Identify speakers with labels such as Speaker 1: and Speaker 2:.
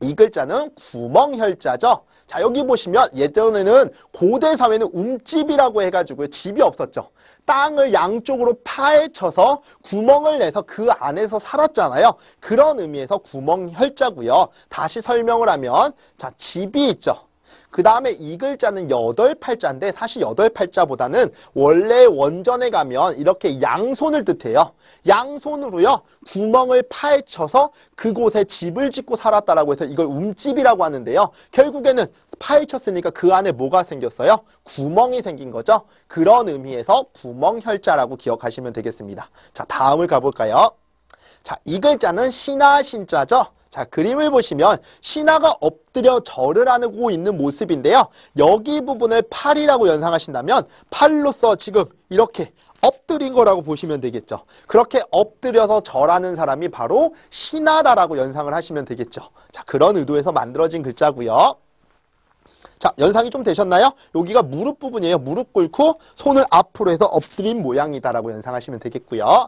Speaker 1: 이 글자는 구멍혈자죠. 자 여기 보시면 예전에는 고대 사회는 움집이라고 해가지고 집이 없었죠. 땅을 양쪽으로 파헤쳐서 구멍을 내서 그 안에서 살았잖아요. 그런 의미에서 구멍혈자고요. 다시 설명을 하면 자 집이 있죠. 그 다음에 이 글자는 여덟 팔자인데 사실 여덟 팔자보다는 원래 원전에 가면 이렇게 양손을 뜻해요. 양손으로요 구멍을 파헤쳐서 그곳에 집을 짓고 살았다라고 해서 이걸 움집이라고 하는데요. 결국에는 파헤쳤으니까 그 안에 뭐가 생겼어요? 구멍이 생긴 거죠. 그런 의미에서 구멍혈자라고 기억하시면 되겠습니다. 자 다음을 가볼까요? 자, 이 글자는 신하 신자죠. 자, 그림을 보시면 신하가 엎드려 절을 하고 있는 모습인데요. 여기 부분을 팔이라고 연상하신다면 팔로서 지금 이렇게 엎드린 거라고 보시면 되겠죠. 그렇게 엎드려서 절하는 사람이 바로 신하다라고 연상을 하시면 되겠죠. 자, 그런 의도에서 만들어진 글자고요. 자, 연상이 좀 되셨나요? 여기가 무릎 부분이에요. 무릎 꿇고 손을 앞으로 해서 엎드린 모양이다라고 연상하시면 되겠고요.